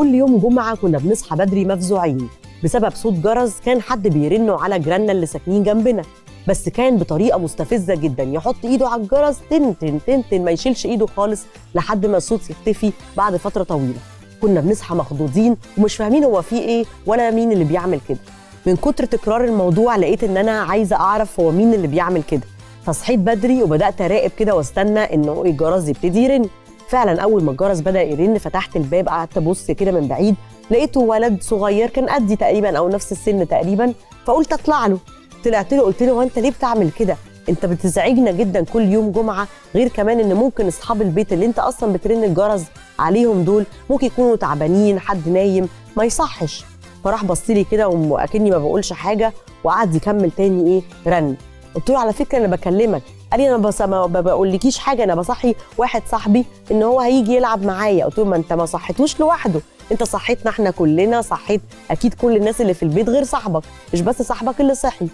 كل يوم جمعة كنا بنصحى بدري مفزوعين بسبب صوت جرس كان حد بيرنه على جيراننا اللي ساكنين جنبنا بس كان بطريقة مستفزة جدا يحط ايده على الجرس تن تن تن تن ما يشيلش ايده خالص لحد ما الصوت يختفي بعد فترة طويلة كنا بنصحى مخضوضين ومش فاهمين هو في ايه ولا مين اللي بيعمل كده من كتر تكرار الموضوع لقيت ان انا عايزة اعرف هو مين اللي بيعمل كده فصحيت بدري وبدات اراقب كده واستنى ان إيه الجرس يبتدي يرن فعلا اول ما الجرس بدا يرن فتحت الباب قعدت ابص كده من بعيد لقيته ولد صغير كان قدي تقريبا او نفس السن تقريبا فقلت اطلع له طلعت له قلت له هو انت ليه بتعمل كده انت بتزعجنا جدا كل يوم جمعه غير كمان ان ممكن اصحاب البيت اللي انت اصلا بترن الجرس عليهم دول ممكن يكونوا تعبانين حد نايم ما يصحش فراح بص لي كده واكني ما بقولش حاجه وقعد يكمل تاني ايه رن قلت له على فكره انا بكلمك قال لي انا بس ما بقولكيش حاجه انا بصحي واحد صاحبي ان هو هيجي يلعب معايا قلت له ما انت ما صحيتوش لوحده انت صحيتنا احنا كلنا صحيت اكيد كل الناس اللي في البيت غير صاحبك مش بس صاحبك اللي صحي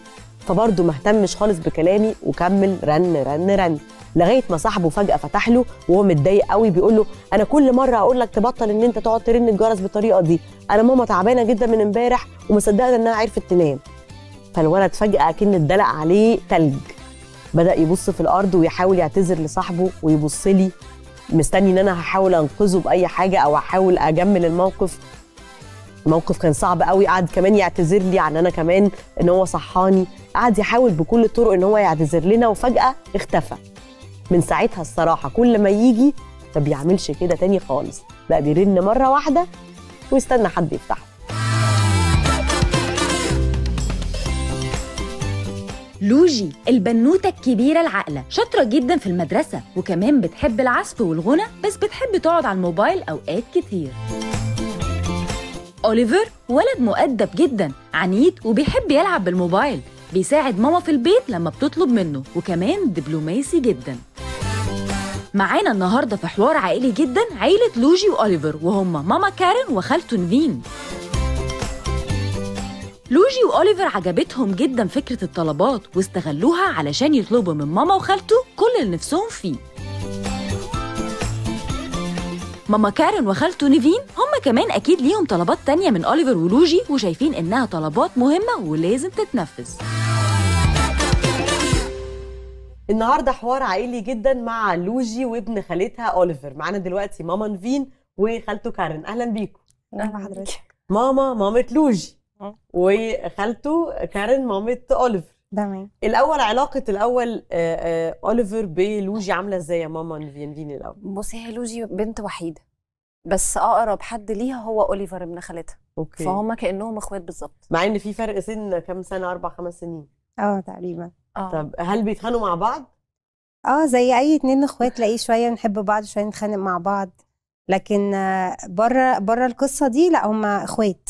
فبرضه ما اهتمش خالص بكلامي وكمل رن رن رن لغايه ما صاحبه فجاه فتح له وهو متضايق قوي بيقول له انا كل مره اقول لك تبطل ان انت تقعد ترن الجرس بالطريقه دي انا ماما تعبانه جدا من امبارح ومصدقه انها عرفت تنام فالولد فجاه كأن اتدلق عليه تلج بدا يبص في الارض ويحاول يعتذر لصاحبه ويبص لي مستني ان انا هحاول انقذه باي حاجه او احاول اجمل الموقف الموقف كان صعب قوي قعد كمان يعتذر لي عن انا كمان ان هو صحاني قعد يحاول بكل الطرق ان هو يعتذر لنا وفجاه اختفى من ساعتها الصراحه كل ما يجي ما بيعملش كده تاني خالص بقى بيرن مره واحده ويستنى حد يفتحه لوجي البنوتة الكبيرة العاقلة شاطرة جدا في المدرسة وكمان بتحب العزف والغنى بس بتحب تقعد على الموبايل أوقات كتير أوليفر ولد مؤدب جدا عنيد وبيحب يلعب بالموبايل بيساعد ماما في البيت لما بتطلب منه وكمان دبلوماسي جدا معانا النهارده في حوار عائلي جدا عيلة لوجي وأوليفر وهم ماما كارن وخالته نفين لوجي وأوليفر عجبتهم جدا فكرة الطلبات واستغلوها علشان يطلبوا من ماما وخالته كل اللي نفسهم فيه ماما كارن وخالته نيفين هما كمان أكيد ليهم طلبات تانية من أوليفر ولوجي وشايفين إنها طلبات مهمة ولازم تتنفذ النهارده حوار عائلي جدا مع لوجي وابن خالتها اوليفر معانا دلوقتي ماما نيفين وخالته كارن اهلا بيكم اهلا بحضرتك ماما مامة لوجي اه. وخالته كارين مامة اوليفر تمام الاول علاقه الاول آه، آه، اوليفر بلوجي عامله ازاي يا ماما فينديني يعني الاول بصي هي لوجي بنت وحيده بس اقرب حد ليها هو اوليفر ابن خالتها اوكي فهم كانهم اخوات بالظبط مع ان في فرق سن كام سنه اربع خمس سنين اه تقريبا اه طب هل بيتخانقوا مع بعض اه زي اي اتنين اخوات تلاقيه شويه نحب بعض شويه نتخانق مع بعض لكن بره بره القصه دي لا هم اخوات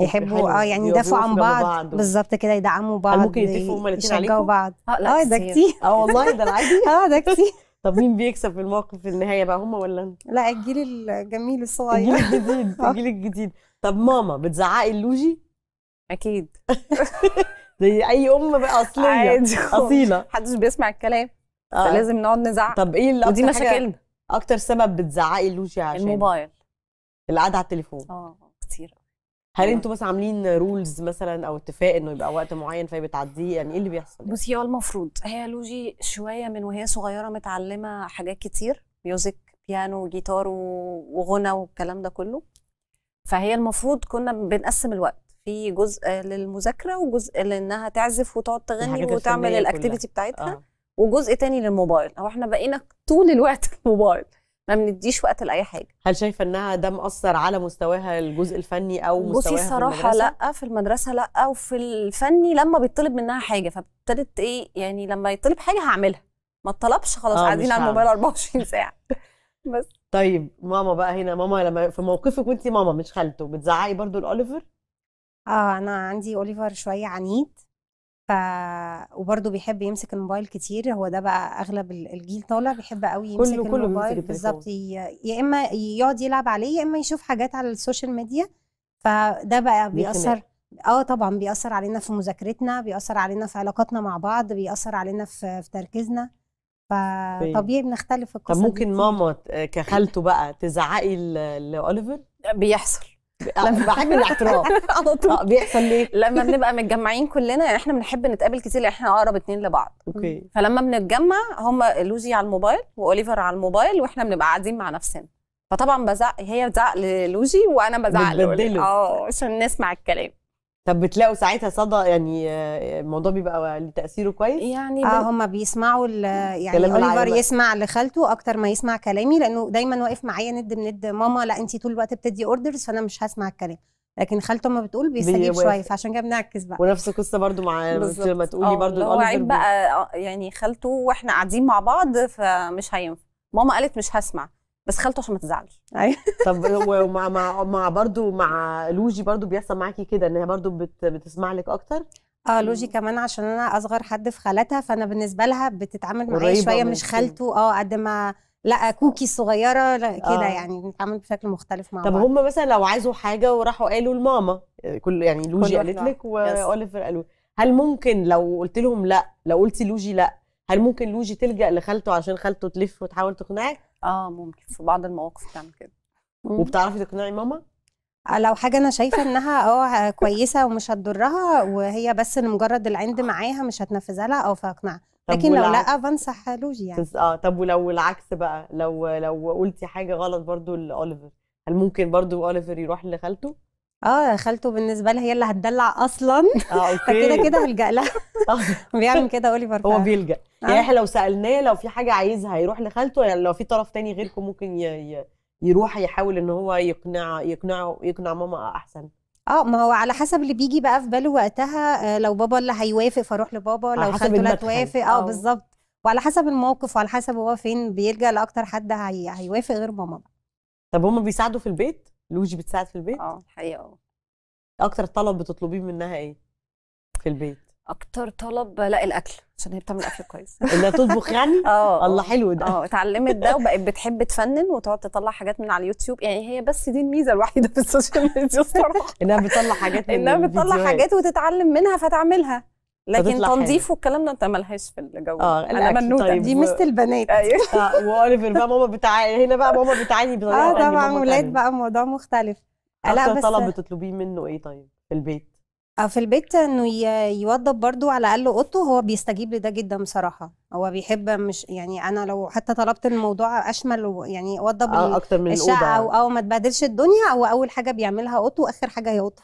يحبوا اه يعني يدافعوا عن بعض, بعض. بالظبط كده يدعموا بعض ممكن يتفقوا هما الاثنين عليكم بعض اه, آه، ده كتير اه والله ده العادي اه ده كتير طب مين بيكسب في الموقف في النهايه بقى هما ولا انت؟ لا الجيل الجميل الصغير الجيل الجديد آه. الجيل الجديد طب ماما بتزعقي اللوجي؟ اكيد زي اي ام بقى اصليه اصيله محدش بيسمع الكلام آه. فلازم نقعد نزعق طب ايه اللي ودي مشاكلنا اكتر سبب بتزعقي اللوجي عشان الموبايل القعده على التليفون اه كتير هل أيوة. انتوا بس عاملين رولز مثلا او اتفاق انه يبقى وقت معين فهي بتعديه يعني ايه اللي بيحصل؟ يعني؟ بصي هو المفروض هي لوجي شويه من وهي صغيره متعلمه حاجات كتير ميوزك بيانو وجيتار وغنى والكلام ده كله فهي المفروض كنا بنقسم الوقت في جزء للمذاكره وجزء لانها تعزف وتقعد تغني وتعمل الاكتيفيتي بتاعتها آه. وجزء تاني للموبايل او احنا بقينا طول الوقت الموبايل ما بنديش وقت لاي حاجه هل شايفه انها ده مأثر على مستواها الجزء الفني او مستواها بصي الصراحه لا في المدرسه لا وفي الفني لما بيطلب منها حاجه فابتدت ايه يعني لما يطلب حاجه هعملها ما اتطلبش خلاص آه، قاعدين على الموبايل 24 ساعه بس طيب ماما بقى هنا ماما لما في موقفك وانت ماما مش خالته بتزعقي برضو لاوليفر اه انا عندي اوليفر شويه عنيد ف وبرده بيحب يمسك الموبايل كتير هو ده بقى اغلب الجيل طالع بيحب قوي يمسك كله كله الموبايل بالظبط يا اما يقعد يلعب عليه يا اما يشوف حاجات على السوشيال ميديا فده بقى بيأثر اه طبعا بيأثر علينا في مذاكرتنا بيأثر علينا في علاقاتنا مع بعض بيأثر علينا في, في تركيزنا فطبيعي بنختلف في القصه طب ممكن ماما كخالته بقى تزعقي لاوليفر بيحصل بحب الاعتراف على طول آه، بيحصل ليه؟ لما بنبقى متجمعين كلنا يعني احنا بنحب نتقابل كتير يعني احنا اقرب اتنين لبعض اوكي فلما بنتجمع هم لوزي على الموبايل واوليفر على الموبايل واحنا بنبقى قاعدين مع نفسنا فطبعا بزعق هي بتزعق للوجي وانا بزعق اه عشان نسمع الكلام طب بتلاقوا ساعتها صدى يعني الموضوع بيبقى ليه تاثيره كويس يعني اه هم بيسمعوا يعني اوليفر يسمع لخالته اكتر ما يسمع كلامي لانه دايما واقف معايا ند بند ماما لا انت طول الوقت بتدي اوردرز فانا مش هسمع الكلام لكن خالته ما بتقول بيستجيب شويه فعشان كده بنعكس بقى ونفس القصه برضو مع لما تقولي آه، برضو هو عيب بقى آه، يعني خالته واحنا قاعدين مع بعض فمش هينفع ماما قالت مش هسمع بس خالته عشان ما تزعلش أيوة. طب ومع مع مع برضه مع لوجي برضه بيحصل معاكي كده ان هي برضه بت بتسمع لك اكتر اه لوجي كمان عشان انا اصغر حد في خالتها فانا بالنسبه لها بتتعامل معايا شويه مش خالته اه قد ما لا كوكي صغيره كده آه. يعني بنتعامل بشكل مختلف مع طب بعض. هم مثلا لو عايزوا حاجه وراحوا قالوا لماما آه، كل يعني لوجي قالت لك واوليفر قالوا هل ممكن لو قلت لهم لا لو قلتي لوجي لا هل ممكن لوجي تلجا لخالته عشان خالته تلف وتحاول تقنعك اه ممكن في بعض المواقف بتعمل كده وبتعرفي تقنعي ماما؟ آه، لو حاجه انا شايفه انها اه كويسه ومش هتضرها وهي بس لمجرد العند آه. معاها مش هتنفذها لها او آه، فاقنعها لكن لو لا بنصح لوجي يعني اه طب ولو العكس بقى لو لو قلتي حاجه غلط برضو لاوليفر هل ممكن برضو اوليفر يروح لخالته؟ اه خالته بالنسبه لها هي اللي هتدلع اصلا اه اوكي فكده كده هلجا لها آه. بيعمل كده اوليفر هو بيلجا آه. يعني احنا لو سالناه لو في حاجه عايزها هيروح لخالته يعني لو في طرف تاني غيركم ممكن يروح يحاول ان هو يقنع يقنعه يقنع ماما احسن اه ما هو على حسب اللي بيجي بقى في باله وقتها آه، لو بابا اللي هيوافق فاروح لبابا لو خالته لا توافق آه،, اه بالظبط وعلى حسب الموقف وعلى حسب هو فين بيلجا لاكتر حد هي... هيوافق غير ماما طب هما بيساعدوا في البيت لوجي بتساعد في البيت؟ اه الحقيقه اه اكتر طلب بتطلبيه منها ايه؟ في البيت اكتر طلب لا الاكل عشان هي بتعمل اكل كويس انها تطبخ يعني آه،, اه الله حلو ده اه اتعلمت ده وبقت بتحب تفنن وتقعد تطلع حاجات من على اليوتيوب يعني هي بس دي الميزه الوحيده في السوشيال ميديا الصراحه انها بتطلع حاجات من انها بتطلع حاجات وتتعلم منها فتعملها لكن تنظيف والكلام ده انت مالهاش في الجو اه انا منوته طيب. دي مست البنات ايوه واوليفر بقى ماما بتعاني هنا بقى ماما بتعاني بطريقه اه طبعا ولاد بقى الموضوع مختلف آه، لا بس طلب بتطلبيه منه ايه طيب في البيت اه في البيت انه يوضب برضو على الاقل اوضته هو بيستجيب لده جدا بصراحه هو بيحب مش يعني انا لو حتى طلبت الموضوع اشمل يعني اوضب آه اكتر من الاوضه او او ما تبهدلش الدنيا هو اول حاجه بيعملها اوضته واخر حاجه هي اوضته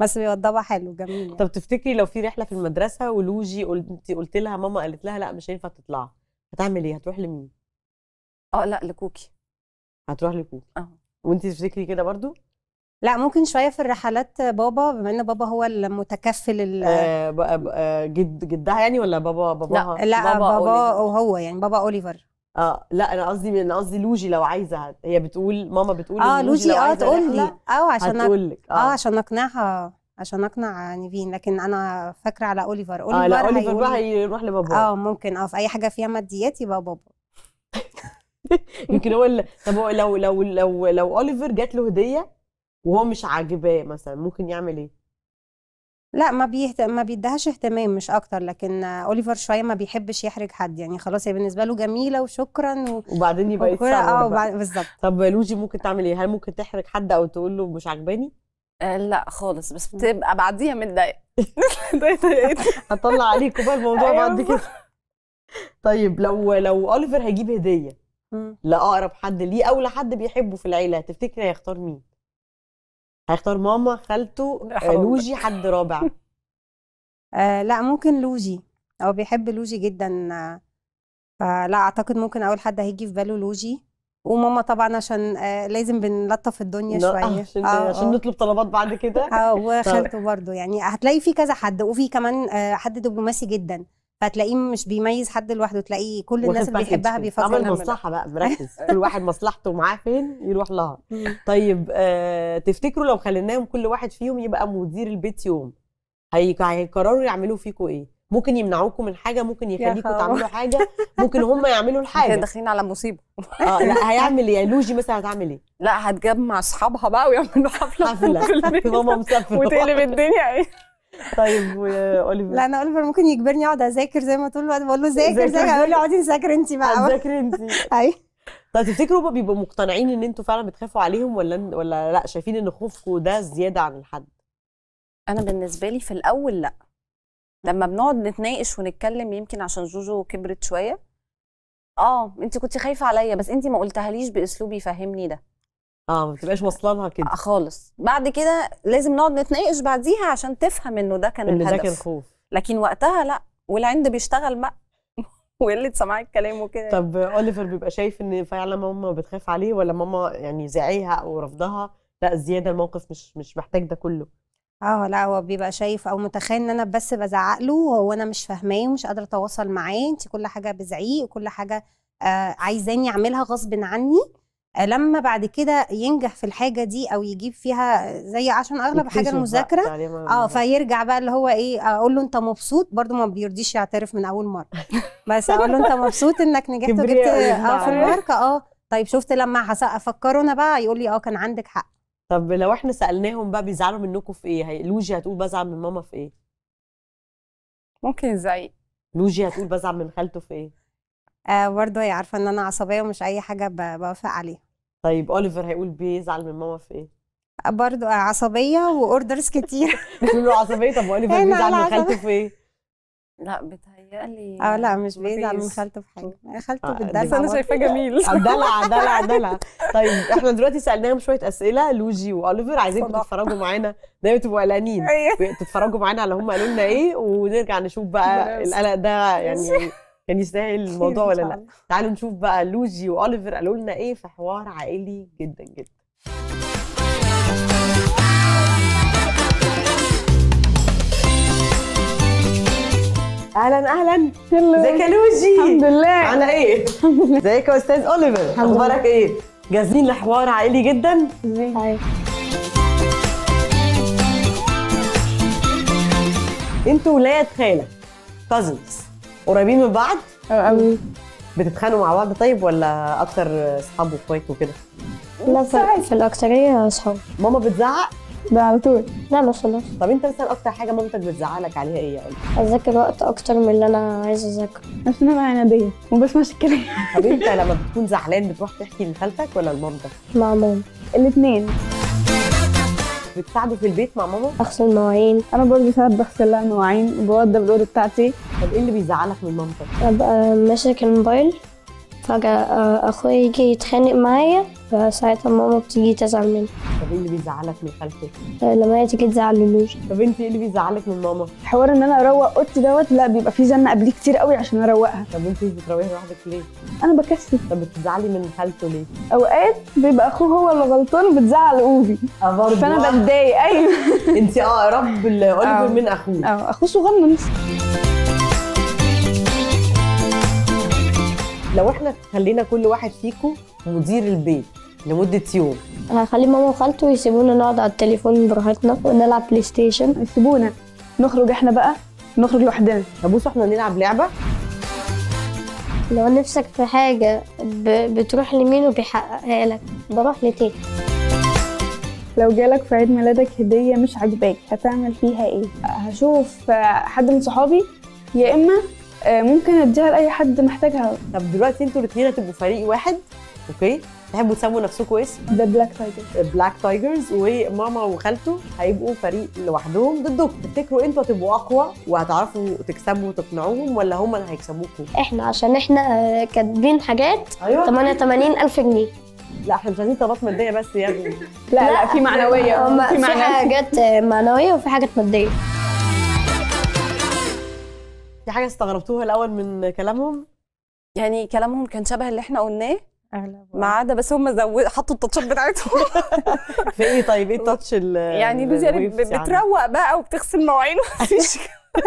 بس بيوضبها حلو جميل يعني. طب تفتكري لو في رحله في المدرسه ولوجي قلت قلت لها ماما قالت لها لا مش هينفع تطلع هتعمل ايه هتروح لمين اه لا لكوكي هتروح لكوكي اه وانت تفتكري كده برضو لا ممكن شويه في الرحلات بابا بما ان بابا هو المتكفل ال آه جد جدها يعني ولا بابا باباها لا, لا بابا, بابا بابا هو يعني بابا اوليفر اه لا انا قصدي انا قصدي لوجي لو عايزه هي بتقول ماما بتقول اه لوجي اه تقول لي اه عشان هتقول لك آه. اه عشان اقنعها عشان اقنع نيفين لكن انا فاكره على اوليفر اوليفر اه لا اوليفر بقى هيروح لبابا اه ممكن اه في اي حاجه فيها ماديات يبقى بابا يمكن هو طب لو لو لو لو اوليفر جات له هديه وهو مش عاجباه مثلا ممكن يعمل ايه؟ لا ما بيهت... ما بيدهاش اهتمام مش اكتر لكن اوليفر شويه ما بيحبش يحرج حد يعني خلاص هي بالنسبه له جميله وشكرا و... وبعدين يبقى يتصور اه وبعد... بالظبط طب لوجي ممكن تعمل ايه هل ممكن تحرج حد او تقول له مش عجباني آه لا خالص بس بتبقى بعديها متضايقه هطلع عليكم بقى الموضوع أيوة. بعد كده طيب لو لو اوليفر هيجيب هديه لاقرب حد ليه او لحد بيحبه في العيله هتفتكري هيختار مين هيختار ماما خالته لوجي حد رابع آه لا ممكن لوجي هو بيحب لوجي جدا فلا آه، اعتقد ممكن اول حد هيجي في باله لوجي وماما طبعا عشان آه لازم بنلطف الدنيا شويه عشان, آه عشان آه نطلب طلبات بعد كده اه وخالته برضه يعني هتلاقي في كذا حد وفي كمان آه حد دبلوماسي جدا فتلاقيه مش بيميز حد لوحده تلاقيه كل الناس اللي بيحبها بيفضلها عمل مصلحه بقى مركز كل واحد مصلحته معاه فين يروح لها طيب آه تفتكروا لو خليناهم كل واحد فيهم يبقى مدير البيت يوم هيقرروا يعملوا فيكم ايه ممكن يمنعوكم من حاجه ممكن يخليكم تعملوا حاجه ممكن هم يعملوا الحاجه داخلين على مصيبه اه لا هيعمل ايه لوجي مثلا هتعمل ايه لا هتجمع اصحابها بقى ويعملوا حفله حفله ماما مسافره وتقلب الدنيا ايه طيب واوليفر لا انا اوليفر ممكن يجبرني اقعد اذاكر زي ما طول الوقت بقول له ذاكر ذاكر يقول لي اقعدي ذاكري انت بقى ذاكري انت ايوه طب تفتكروا بيبقوا مقتنعين ان انتوا فعلا بتخافوا عليهم ولا ولا لا شايفين ان خوفكم ده زياده عن الحد؟ انا بالنسبه لي في الاول لا لما بنقعد نتناقش ونتكلم يمكن عشان جوجو كبرت شويه اه انت كنت خايفه عليا بس انت ما قلتهاليش باسلوب يفهمني ده اه ما بتبقاش واصله لها كده آه، خالص بعد كده لازم نقعد نتناقش بعديها عشان تفهم انه ده كان الهدف ده كان خوف لكن وقتها لا والعند بيشتغل بقى وقله سماع الكلام وكده طب اوليفر بيبقى شايف ان فعلا ماما بتخاف عليه ولا ماما يعني زعيها او رفضها لا زياده الموقف مش مش محتاج ده كله اه لا هو بيبقى شايف او متخيل ان انا بس بزعق له وهو انا مش فاهماه ومش قادره اتواصل معاه انت كل حاجه بزعيق وكل حاجه آه عايزاني اعملها غصب عني لما بعد كده ينجح في الحاجه دي او يجيب فيها زي عشان اغلب حاجه المذاكره اه فيرجع بقى اللي هو ايه اقول له انت مبسوط برده ما بيرضيش يعترف من اول مره بس اقول له انت مبسوط انك نجحت وجبت اه في الماركه اه طيب شفت لما افكره انا بقى يقول لي اه كان عندك حق طب لو احنا سالناهم بقى بيزعلوا منكم في ايه لوجي هتقول بزعل من ماما في ايه ممكن زي لوجي هتقول بزعل من خالته في ايه آه، برضه هي عارفه ان انا عصبيه ومش اي حاجه بوافق عليها طيب اوليفر هيقول بيزعل من ماما في ايه آه، برضه آه، عصبيه واوردرز كتير بتقول عصبيه طب اوليفر بيزعل من خالته في ايه لا بتهيألي اه لا مش بيزعل من خالته في حاجه خالته آه بس انا شايفاه جميل دلع دلع دلع طيب احنا دلوقتي سالناهم شويه اسئله لوجي واوليفر عايزينكم تتفرجوا معانا دايما تبقوا قلقانين أيوه. تتفرجوا معانا على هم قالوا لنا ايه ونرجع نشوف بقى القلق ده يعني كان يعني يستاهل الموضوع ولا لا تعالوا نشوف بقى لوجي واوليفر قالوا لنا ايه في حوار عائلي جدا جدا اهلا اهلا ازيك يا لوجي الحمد لله على ايه ازيك يا استاذ اوليفر اخبارك ايه جاهزين لحوار عائلي جدا ازيك انتوا ولاد خاله كازنز قريبين من بعض؟ اه قوي بتتخانقوا مع بعض طيب ولا اكتر اصحاب واخوات وكده؟ لا في, في الاكثريه اصحاب ماما بتزعق؟ ده على طول لا ما خلاص طب انت مثلا اكتر حاجه مامتك بتزعلك عليها ايه يا يعني؟ اذاكر وقت اكتر من اللي انا عايزه اذاكر عشان انا عناديه وما بسمعش الكلام طب انت لما بتكون زعلان بتروح تحكي لخالتك ولا لمامتك؟ مع ماما الاثنين بتساعده في البيت مع ماما اغسل مواعين انا برضه ساعات بغسل المواعين وبوضب الاوضه بتاعتي طب ايه اللي بيزعلك من مامتك؟ ابقى ماسك الموبايل فجأة أخويا يجي يتخانق معايا فساعتها ماما بتيجي تزعل مني طب ايه اللي بيزعلك من خالتك؟ لما هي تيجي تزعل للوش طب انت ايه اللي بيزعلك من ماما؟ حوار ان انا اروق اوضتي دوت لا بيبقى في زنه قبليه كتير قوي عشان اروقها طب انت مش بتروقي لوحدك ليه؟ انا بكسل طب بتزعلي من خالته ليه؟ اوقات بيبقى اخوه هو اللي غلطان بتزعل اوضي اه برضه فانا بتضايق ايوه انت اه رب اوليفر من اخوه اه اخوه صغنن لو احنا خلينا كل واحد فيكم مدير البيت لمدة يوم انا هخلي ماما وخالته يسيبونا نقعد على التليفون براحتنا ونلعب بلاي ستيشن يسيبونا نخرج احنا بقى نخرج لوحدنا طب احنا نلعب لعبة لو نفسك في حاجة بتروح لمين وبيحققها لك بروح لتيه لو جالك في عيد ميلادك هدية مش عاجباك هتعمل فيها ايه؟ هشوف حد من صحابي يا اما آه، ممكن اديها لاي حد محتاجها طب دلوقتي انتوا الاثنين هتبقوا فريق واحد اوكي تحبوا تسموا نفسكم اسم ذا بلاك تايجرز بلاك تايجرز وماما وخالته هيبقوا فريق لوحدهم ضدكم تفتكروا انتوا هتبقوا اقوى وهتعرفوا تكسبوا وتقنعوهم ولا هم اللي هيكسبوكم احنا عشان احنا آه، كاتبين حاجات أيوة. 88000 جنيه لا احنا مش عايزين طلبات ماديه بس يا ابني لا لا في معنويه في, معنوية. في حاجات آه، معنويه وفي حاجات ماديه في حاجه استغربتوها الاول من كلامهم يعني كلامهم كان شبه اللي احنا قلناه ما عدا بس هم زود حطوا التاتشات بتاعتهم في ايه طيب ايه التاتش يعني, يعني لوزي يعني بتروق بقى وبتغسل مواعين مفيش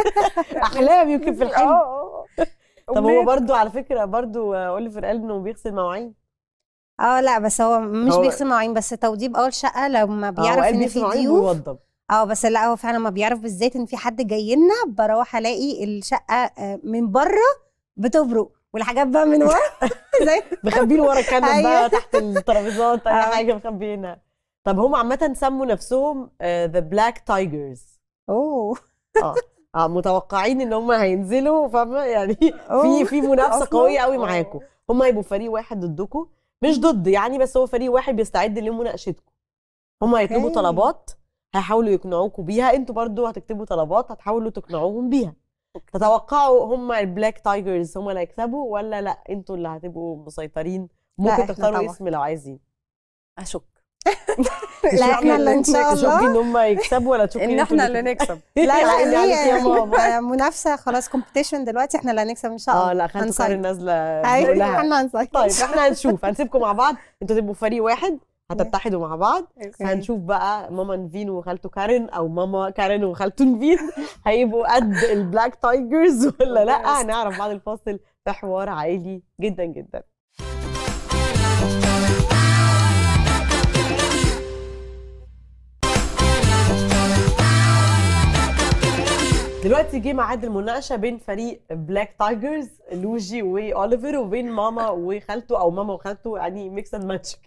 احلام يمكن في الحلم آه، آه، آه. طب هو برضو على فكره برضو اوليفر قال انه بيغسل مواعين اه لا بس هو مش هو بيغسل مواعين بس توضيب اول شقه لما بيعرف ان في ضيوف اه بس لا هو فعلا ما بيعرف بالذات ان في حد جاي لنا بروح الاقي الشقه آه، من بره بتبرق والحاجات بقى من ورا زي مخبيين ورا الكنب بقى أيوه. تحت الترابيزات اي اه. حاجه مخبيينها طب هم عامه سموا نفسهم ذا بلاك تايجرز اوه اه اه متوقعين ان هم هينزلوا فاهمه يعني في في منافسه قويه قوي معاكم هم هيبقوا فريق واحد ضدكم مش ضد يعني بس هو فريق واحد بيستعد لمناقشتكم هم هيطلبوا طلبات هيحاولوا يقنعوكوا بيها انتوا برضو هتكتبوا طلبات هتحاولوا تقنعوهم بيها تتوقعوا هم البلاك تايجرز هم اللي هيكسبوا ولا لا انتوا اللي هتبقوا مسيطرين ممكن تختاروا اسم لو عايزين اشك لا احنا اللي ان شاء الله تشوفي ان هم يكسبوا ولا تشوفي ان احنا اللي نكسب لا لا هي منافسه خلاص كومبيتيشن دلوقتي احنا اللي هنكسب ان شاء آه، الله اه لا خلينا قرار نازله ايوه احنا هنصيد طيب احنا هنشوف هنسيبكم مع بعض انتوا تبقوا فريق واحد هتتحدوا مع بعض okay. هنشوف بقى ماما نفين وخالته كارين او ماما كارين وخالته نفين هيبقوا قد البلاك تايجرز ولا لا هنعرف بعد الفاصل في حوار عائلي جدا جدا دلوقتي جه ميعاد المناقشه بين فريق بلاك تايجرز لوجي واوليفر وبين ماما وخالته او ماما وخالته يعني ميكس اند ماتش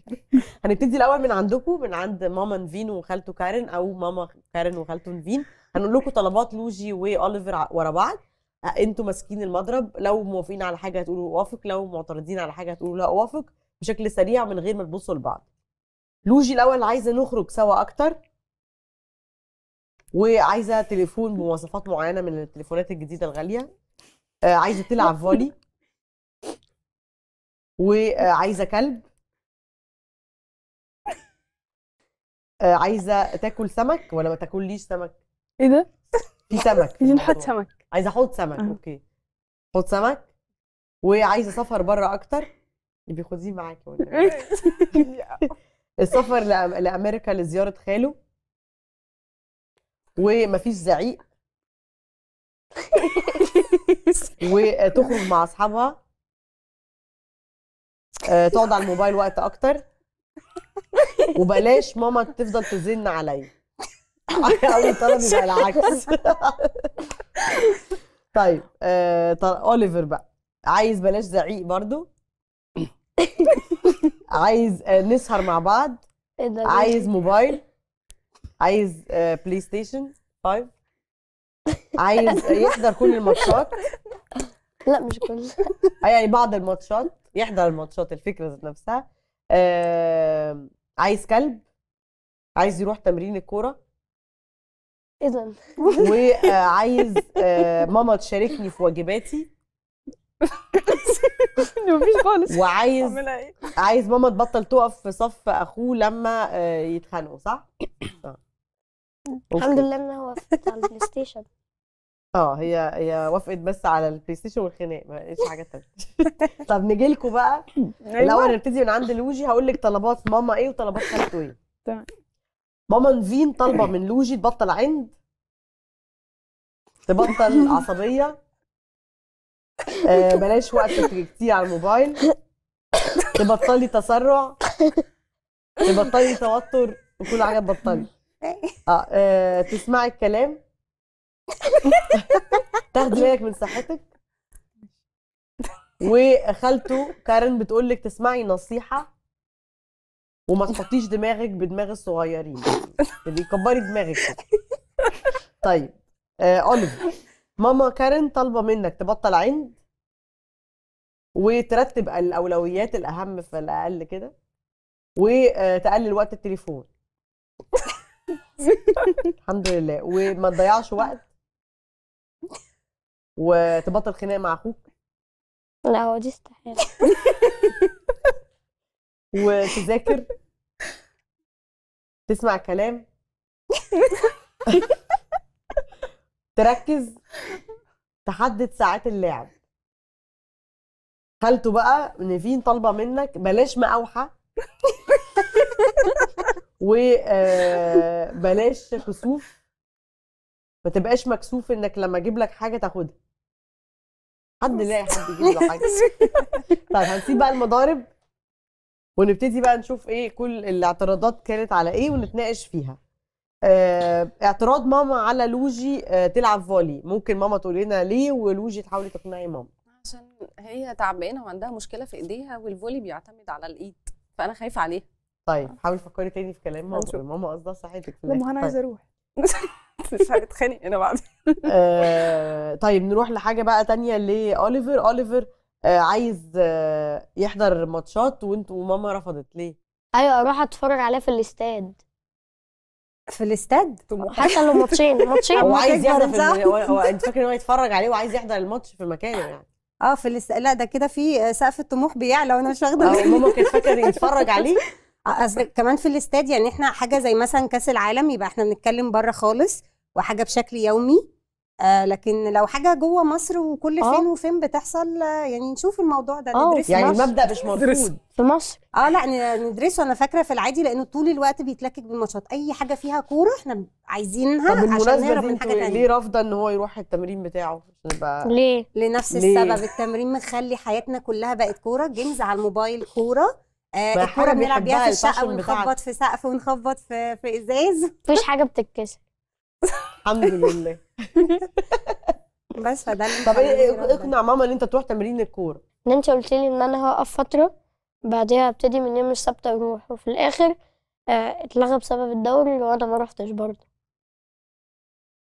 هنبتدي الاول من عندكم من عند ماما نفين وخالته كارن او ماما كارن وخالته نفين هنقول لكم طلبات لوجي واوليفر ورا بعض انتوا ماسكين المضرب لو موافقين على حاجه هتقولوا اوافق لو معترضين على حاجه هتقولوا لا اوافق بشكل سريع من غير ما تبصوا لبعض لوجي الاول عايزه نخرج سوا اكتر وعايزه تليفون بمواصفات معينه من التليفونات الجديده الغاليه آه عايزه تلعب فولي وعايزه كلب آه عايزه تاكل سمك ولا ما تاكليش سمك ايه ده في سمك عايزين نحط سمك عايزه احط سمك أه. اوكي حط سمك وعايزه سفر بره اكتر خديه معاكي السفر لامريكا لزياره خاله ومفيش زعيق وتخرج مع اصحابها آه، تقعد على الموبايل وقت اكتر وبلاش ماما تفضل تزن عليا اول طلب يبقى العكس طيب آه اوليفر بقى عايز بلاش زعيق برضو عايز آه نسهر مع بعض إيه عايز موبايل عايز بلاي ستيشن 5 عايز يحضر كل الماتشات لا مش كل آه، يعني بعض الماتشات يحضر الماتشات الفكره ذات نفسها آه عايز كلب عايز يروح تمرين الكوره اذا وعايز آه،, آه ماما تشاركني في واجباتي مفيش خالص وعايز إيه؟ عايز ماما تبطل تقف في صف اخوه لما آه، يتخانقوا صح؟ آه. الحمد لله انها وافقت على البلاي ستيشن اه هي هي وافقت بس على البلاي ستيشن والخناق ما فيش حاجه ثانيه طب نجي لكم بقى أيوة. الاول نبتدي من عند لوجي هقول لك طلبات ماما ايه وطلبات خالته ايه تمام ماما نفين طالبه من لوجي تبطل عند تبطل عصبيه آه بلاش وقت كتير على الموبايل تبطلي تسرع تبطلي توتر وكل حاجه تبطلي آه،, اه, تسمعي الكلام تاخدي بالك من صحتك وخالته كارن بتقول لك تسمعي نصيحه وما تحطيش دماغك بدماغ الصغيرين اللي كبري دماغك طيب آه، ماما كارن طالبه منك تبطل عند وترتب الاولويات الاهم في الاقل كده وتقلل وقت التليفون الحمد لله وما تضيعش وقت وتبطل خناقه مع اخوك لا هو دي استحاله وتذاكر تسمع كلام تركز تحدد ساعات اللعب خالته بقى ان في طالبه منك بلاش مقاوحه وبلاش آه، كسوف ما تبقاش مكسوف انك لما اجيب لك حاجه تاخدها حد يلاقي حد يجيب له حاجه طيب هنسيب بقى المضارب ونبتدي بقى نشوف ايه كل الاعتراضات كانت على ايه ونتناقش فيها اه اعتراض ماما على لوجي اه تلعب فولي ممكن ماما تقول لنا ليه ولوجي تحاولي تقنعي ماما عشان هي تعبانه وعندها مشكله في ايديها والفولي بيعتمد على الايد فانا خايفه عليها طيب حاولي تفكري تاني في كلام ماما ماما قصدها صحتك في لما انا عايزه طيب. اروح مش هتخانق انا بعد آه، طيب نروح لحاجه بقى تانية لاوليفر اوليفر آه، عايز آه، يحضر ماتشات وانت وماما رفضت ليه ايوه اروح اتفرج عليه في الاستاد في الاستاد حتى لو ماتشين ماتشين هو عايز يحضر في هو انت فاكر ان هو يتفرج عليه وعايز يحضر الماتش في مكانه يعني اه في الاستاد لا ده كده في سقف الطموح بيعلى وانا مش واخده ماما كانت فاكره يتفرج عليه آه، قصدك كمان في الاستاد يعني احنا حاجه زي مثلا كاس العالم يبقى احنا بنتكلم بره خالص وحاجه بشكل يومي آه لكن لو حاجه جوه مصر وكل آه. فين وفين بتحصل يعني نشوف الموضوع ده آه، ندرسه يعني مصر. المبدا مش مرفوض في مصر اه لا ندرسه انا فاكره في العادي لانه طول الوقت بيتلكك بالماتشات اي حاجه فيها كوره احنا عايزينها عشان نهرب من حاجه ثانيه ليه رافضه ان هو يروح التمرين بتاعه يبقى ليه لنفس ليه؟ السبب التمرين مخلي حياتنا كلها بقت كوره جيمز على الموبايل كوره آه الكوره بنلعب بيها في الشقه ونخبط في سقف ونخبط في في ازاز مفيش حاجه بتتكسر الحمد لله بس فده اللي طب ايه, إيه- اقنع ماما ان انت تروح تمرين الكوره ان انت قلت لي ان انا هقف فتره بعديها ابتدي من يوم السبت اروح وفي الاخر آه، اتلغى بسبب الدوري وانا ما رحتش برضه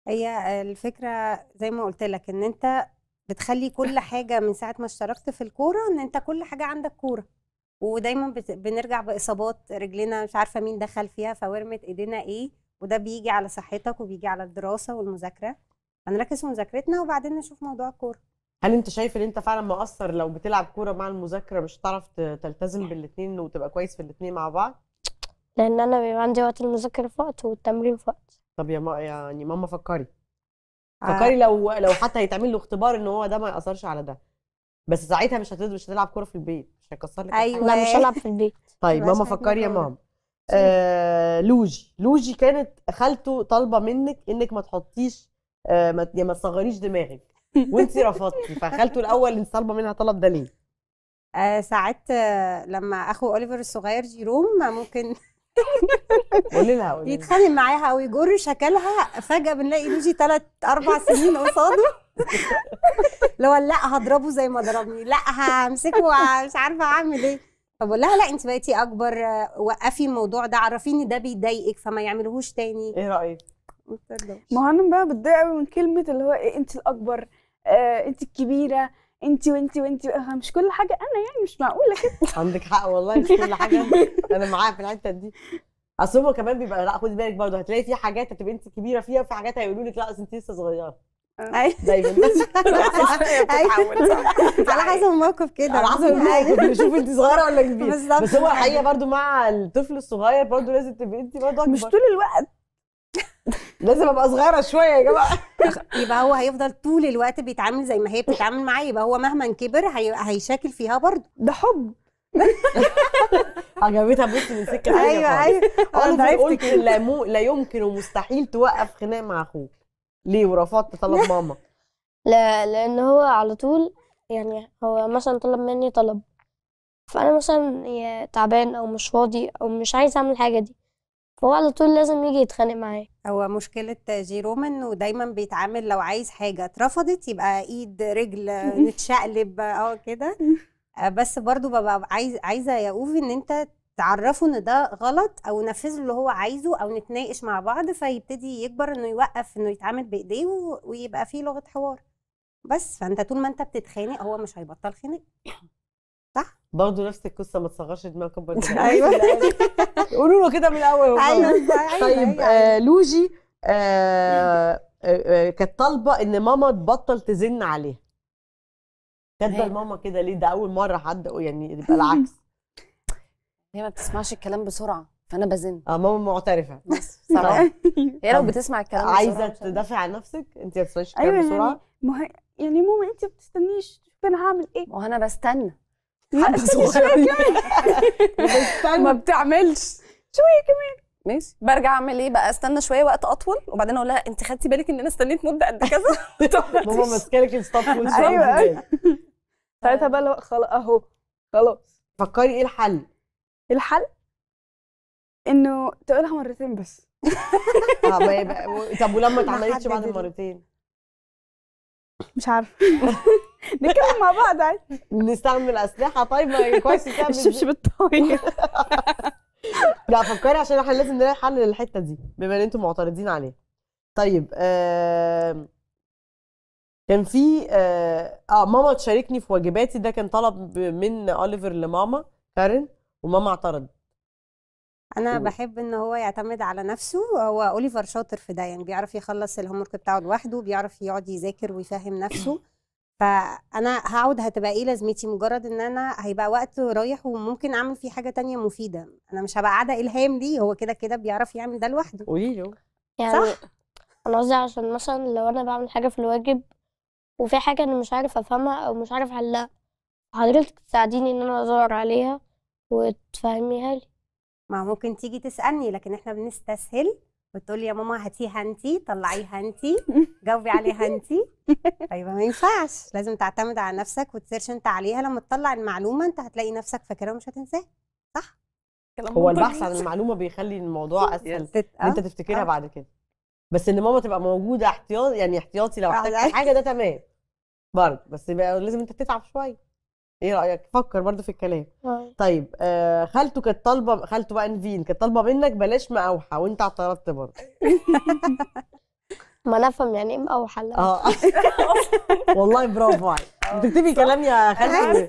هي الفكره زي ما قلت لك ان انت بتخلي كل حاجه من ساعه ما اشتركت في الكوره ان انت كل حاجه عندك كوره ودايما بنرجع باصابات رجلنا مش عارفه مين دخل فيها فورمت ايدينا ايه وده بيجي على صحتك وبيجي على الدراسه والمذاكره هنركز في مذاكرتنا وبعدين نشوف موضوع الكوره هل انت شايف ان انت فعلا مقصر لو بتلعب كوره مع المذاكره مش هتعرف تلتزم بالاثنين وتبقى كويس في الاثنين مع بعض لان انا بيبقى عندي وقت المذاكره في وقت والتمرين في وقت طب يا ما يعني ماما فكري آه. فكري آه. لو لو حتى هيتعمل له اختبار ان هو ده ما ياثرش على ده بس ساعتها مش مش هتلعب كوره في البيت هيكسر لك ايوه لا مش أيوة. هلعب في البيت طيب ماما فكري يا ماما آه لوجي لوجي كانت خالته طالبه منك انك ما تحطيش آه ما يعني تصغريش دماغك وانت رفضتي فخالته الاول اللي طالبه منها طلب ده ليه؟ آه ساعات آه، لما اخو اوليفر الصغير جيروم ممكن قولي لها قولي يتخانق معاها او يجر شكلها فجاه بنلاقي لوجي ثلاث اربع سنين قصاده لو لا هضربه زي ما ضربني لا همسكه مش عارفه اعمل ايه فبقول لها لا انت بقيتي اكبر وقفي الموضوع ده عرفيني ده بيضايقك فما يعملهوش تاني ايه رايك ما انا بقى بتضايق قوي من كلمه اللي هو ايه انت الاكبر آه انت الكبيره انت وانت وانت آه، مش كل حاجه انا يعني مش معقوله كده عندك حق والله مش كل حاجه انا معاها في الحته دي اصل هو كمان بيبقى لا خدي بالك برضه هتلاقي في حاجات هتبقى انت كبيره فيها وفي حاجات هيقولوا لك لا اصل انت لسه صغيره أيوة. دايما أيوة. على حسب الموقف كده على حسب الموقف نشوف انت صغيره ولا كبيره بس هو الحقيقه برضو مع الطفل الصغير برضو لازم تبقي انت برضو مش طول الوقت لازم ابقى صغيره شويه يا جماعه يبقى هو هيفضل طول الوقت بيتعامل زي ما هي بتتعامل معاه يبقى هو مهما كبر هي... هيشاكل فيها برضه ده حب عجبتها بص من سكه ايوه ايوه انا قلت لا يمكن ومستحيل توقف خناق مع اخوك ليه ورفضت طلب ماما لا لان هو على طول يعني هو مثلا طلب مني طلب فانا مثلا تعبان او مش فاضي او مش عايز اعمل الحاجه دي فهو على طول لازم يجي يتخانق معايا هو مشكله جيروم انه دايما بيتعامل لو عايز حاجه اترفضت يبقى ايد رجل نتشقلب اه كده بس برضو ببقى عايز عايزه يا اوفي ان انت تعرفه ان ده غلط او نفذ له اللي هو عايزه او نتناقش مع بعض فيبتدي يكبر انه يوقف انه يتعامل بايديه ويبقى فيه لغه حوار بس فانت طول ما انت بتتخانق هو مش هيبطل خناق صح برضه نفس القصه ما تصغرش دماغك برضه ايوه, أيوة. قولوا له كده من الاول أيوة،, أيوة،, ايوه طيب آه، لوجي آه، آه، كانت طالبه ان ماما تبطل تزن عليها كاتبه لماما كده ليه ده اول مره حد يعني يبقى العكس هي ما بتسمعش الكلام بسرعه فانا بزن اه ماما معترفه صراحه طيب. هي لو بتسمع الكلام بسرعه عايزه تدافع عن نفسك انت ما بتسمعيش الكلام أيوة بسرعه ما هي يعني, يعني ماما انت ما بتستنيش انا هعمل ايه ما انا بستنى لا صغيرين بستنى ما بتعملش شويه كمان ماشي برجع اعمل ايه بقى استنى شويه وقت اطول وبعدين اقول لها انت خدتي بالك ان انا استنيت مده قد كذا ماما ماسكه لك الستوب ايوه ساعتها بقى خلاص اهو خلاص فكري ايه الحل الحل انه تقولها مرتين بس آه، طب ولما اتعملتش بعد المرتين مش عارفه نتكلم مع بعض عادي نستعمل اسلحه طيب كويس كده الشبشب الطويل لا فكري عشان احنا لازم نلاقي حل للحته دي بما ان انتم معترضين عليه طيب كان في آه, اه ماما تشاركني في واجباتي ده كان طلب من اوليفر لماما كارن وماما اعترضت انا و... بحب ان هو يعتمد على نفسه هو اوليفر شاطر في ده يعني بيعرف يخلص الهوم ورك بتاعه لوحده بيعرف يقعد يذاكر ويفهم نفسه فانا هقعد هتبقى ايه لازمتي مجرد ان انا هيبقى وقت رايح وممكن اعمل فيه حاجه تانية مفيده انا مش هبقى قاعده الهام ليه هو كده كده بيعرف يعمل ده لوحده قولي له يعني صح انا قصدي عشان مثلا لو انا بعمل حاجه في الواجب وفي حاجه انا مش عارف افهمها او مش عارف احلها حضرتك تساعديني ان انا ادور عليها وتفهميها لي ما ممكن تيجي تسالني لكن احنا بنستسهل وتقولي يا ماما هاتيها انت طلعيها انت جاوبي عليها انت طيب ما ينفعش لازم تعتمد على نفسك وتسيرش انت عليها لما تطلع المعلومه انت هتلاقي نفسك فاكرها ومش هتنساها صح هو البحث عن المعلومه بيخلي الموضوع اسهل انت آه. تفتكرها آه. بعد كده بس ان ماما تبقى موجوده احتياط يعني احتياطي لو آه، احتجت أيوة. حاجه ده تمام برضه بس بقى لازم انت تتعب شويه ايه رايك فكر برضو في الكلام آه. طيب آه خالته كانت طالبه خالته بقى نفين كانت طالبه منك بلاش مقاوحه وانت اعترضت برضه ما انا افهم يعني ايه مقاوحه اه والله برافو عليك آه، بتكتبي كلام يا خالتي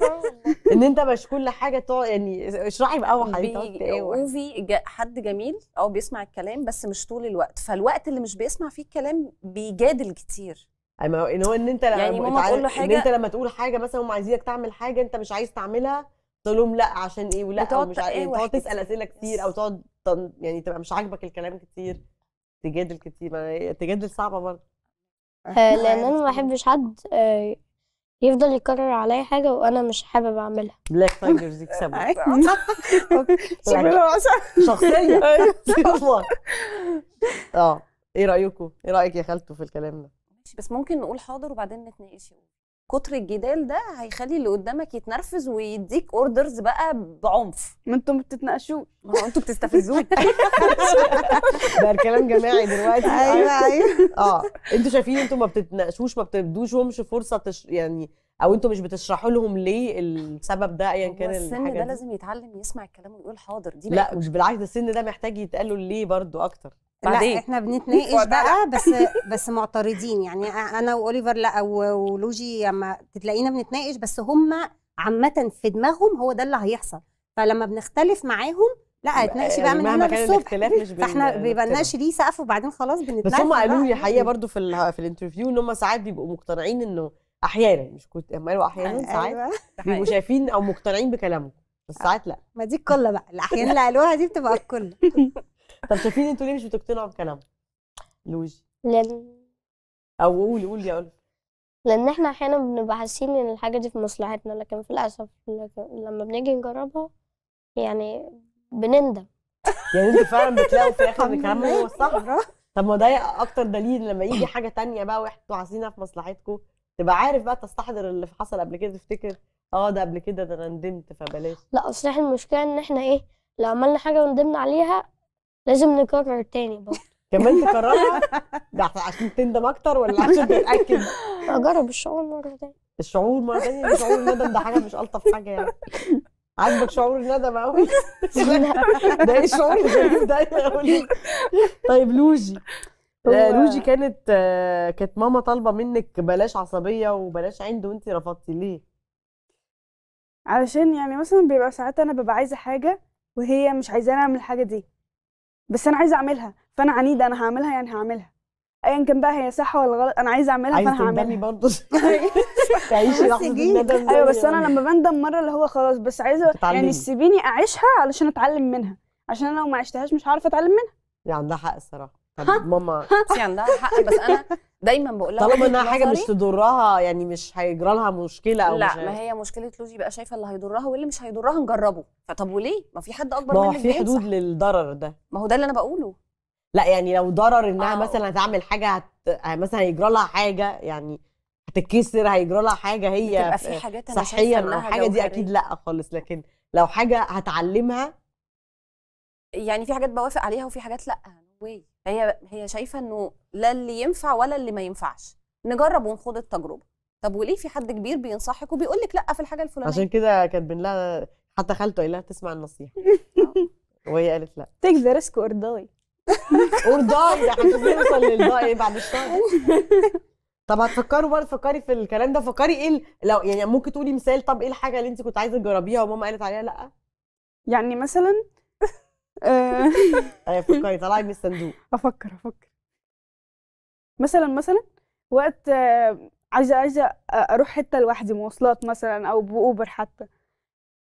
ان انت مش كل حاجه تقعد يعني اشرحي مقاوحه دي إيه وفي حد جميل او بيسمع الكلام بس مش طول الوقت فالوقت اللي مش بيسمع فيه الكلام بيجادل كتير اما ان هو ان انت يعني لما ماما تقول له حاجه ان انت لما تقول حاجه مثلا هم عايزينك تعمل حاجه انت مش عايز تعملها تقول لهم لا عشان ايه ولا او مش عارف ايه تقعد تسال اسئله كتير او تقعد يعني تبقى مش عاجبك الكلام كتير تجادل كتير تجادل صعبه برضه آه، لان انا ما يعني بحبش حد آه، يفضل يكرر عليا حاجه وانا مش حابب اعملها بلاك تايجرز يكسبوا شخصيه اه ايه رايكم ايه رايك يا خالته في الكلام ده بس ممكن نقول حاضر وبعدين نتناقش كتر الجدال ده هيخلي اللي قدامك يتنرفز ويديك اوردرز بقى بعنف ما انتوا ما بتتناقشوش ما هو انتوا بتستفزوني ده الكلام جماعي دلوقتي ايوه ايوه اه انتوا شايفين انتوا ما بتتناقشوش ما بتدوشهمش فرصه تش... يعني او انتوا مش بتشرحوا لهم ليه السبب ده ايا كان السن ده لازم يتعلم يسمع الكلام ويقول حاضر دي لا مش بالعكس السن ده محتاج يتقال له ليه برضو اكتر بعدين احنا بنتناقش بقى بس بس معترضين يعني انا واوليفر لا ولوجي لما تلاقينا بنتناقش بس هم عامه في دماغهم هو ده اللي هيحصل فلما بنختلف معاهم لا اتناقشي بقى من هنا للصبح فاحنا بيبقى نناقش ليه سقف وبعدين خلاص بنتناقش بس هم قالوا لي الحقيقه برضو في في الانترفيو ان هم ساعات بيبقوا مقتنعين انه احيانا مش كنت قالوا احيانا أيوة، ساعات أيوة. بيبقوا أيوة. شايفين او مقتنعين بكلامكم بس آه. ساعات لا ما دي الكله بقى الاحيان اللي قالوها دي بتبقى الكله طب شايفين انتوا ليه مش بتقتنعوا بكلامها؟ لوجي لان او قولي قولي يا قولي لان احنا احيانا بنبقى حاسين ان الحاجه دي في مصلحتنا لكن في الاسف لما بنيجي نجربها يعني بنندم يعني انتوا فعلا بتلاقوا في الاخر الكلام هو الصح طب ما ده اكتر دليل لما يجي حاجه تانية بقى وانتوا عايزينها في مصلحتكم تبقى عارف بقى تستحضر اللي حصل قبل كده تفتكر اه ده قبل كده ده انا ندمت فبلاش لا اصل احنا المشكله ان احنا ايه لو عملنا حاجه وندمنا عليها لازم نكرر تاني برضه كمان تكررها ده عشان تندم اكتر ولا عشان تتاكد اجرب الشعور مره تانية الشعور مره تانية شعور الندم ده حاجه مش الطف حاجه يعني عاجبك شعور الندم قوي ده ايه الشعور الغريب ده إيه طيب لوجي آه، لوجي كانت آه، كانت ماما طالبه منك بلاش عصبيه وبلاش عند وانت رفضتي ليه علشان يعني مثلا بيبقى ساعات انا ببقى عايزه حاجه وهي مش عايزاني اعمل الحاجه دي بس انا عايزه اعملها فانا عنيده انا هعملها يعني هعملها ايا كان بقى هي صح ولا غلط انا عايزه اعملها فانا هعملها برضه تعيشي لحظه الندم ايوه بس انا لما بندم مره اللي هو خلاص بس عايزه يعني سيبيني اعيشها علشان اتعلم منها عشان انا لو ما عشتهاش مش هعرف اتعلم منها هي عندها حق الصراحه طب ماما عندها حق بس انا دايما بقول لها طالما انها حاجه مش تضرها يعني مش هيجرى لها مشكله او لا مش ما هي مشكله لوجي بقى شايفه اللي هيضرها واللي مش هيضرها نجربه فطب وليه ما في حد اكبر منك ما هو في حدود للضرر ده ما هو ده اللي انا بقوله لا يعني لو ضرر انها آه. مثلا هتعمل حاجه هت... مثلا هيجرى لها حاجه يعني هتتكسر هيجرى لها حاجه هي بتبقى في حاجات أنا صحيا او حاجه دي اكيد لا خالص لكن لو حاجه هتعلمها يعني في حاجات بوافق عليها وفي حاجات لا واي هي هي شايفه انه لا اللي ينفع ولا اللي ما ينفعش نجرب ونخوض التجربه طب وليه في حد كبير بينصحك وبيقول لك لا في الحاجه الفلانيه عشان كده كانت بنلا حتى خالته قال لها تسمع النصيحه وهي قالت لا تيك ذا ريسك ارضاي ارضاي ده هنوصل للضاي بعد الشهر طب هتفكروا بقى تفكري في الكلام ده فكري ايه لو يعني ممكن تقولي مثال طب ايه الحاجه اللي انت كنت عايزه تجربيها وماما قالت عليها لا يعني مثلا آه. ايوه فكري طلعي من الصندوق افكر افكر مثلا مثلا وقت آه، عايزه عايزه آه، اروح حته لوحدي مواصلات مثلا او باوبر حتى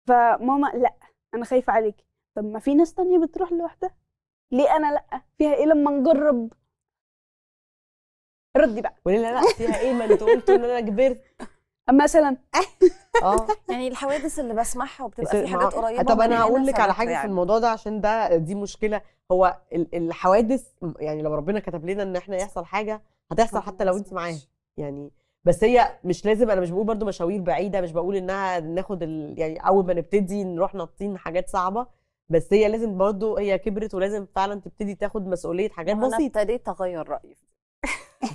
فماما لا انا خايفه عليكي طب ما في ناس تانية بتروح لوحدها ليه انا لا فيها ايه لما نجرب ردي بقى وليه لا فيها ايه ما انت قلت ان انا كبرت مثلا اه يعني الحوادث اللي بسمعها وبتبقى في حاجات قريبه طب انا هقول لك على حاجه يعني. في الموضوع ده عشان ده دي مشكله هو الحوادث يعني لو ربنا كتب لنا ان احنا يحصل حاجه هتحصل حتى لو انت معاها يعني بس هي مش لازم انا مش بقول برضو مشاوير بعيده مش بقول انها ناخد ال... يعني اول ما نبتدي نروح ناطين حاجات صعبه بس هي لازم برضو هي كبرت ولازم فعلا تبتدي تاخد مسؤوليه حاجات بسيطه انا ابتديت اغير رايي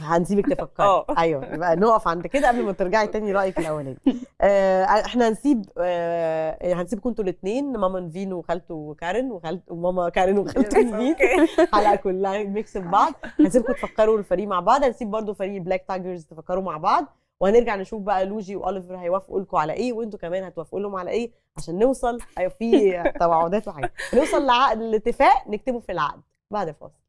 هنسيبك تفكري آه. ايوه يبقى نقف عند كده قبل ما ترجعي تاني رايك الاولاني آه احنا هنسيب آه يعني هنسيبكم انتوا الاثنين ماما نفين وخالته كارن وخالته وماما كارن وخالته نفين الحلقه كلها ميكس في بعض هنسيبكم تفكروا الفريق مع بعض هنسيب برضو فريق بلاك تايجرز تفكروا مع بعض وهنرجع نشوف بقى لوجي واوليفر هيوافقوا لكم على ايه وانتوا كمان هتوافقوا لهم على ايه عشان نوصل أيوة، في توعدات وحاجات نوصل لعقد الاتفاق نكتبه في العقد بعد فاصل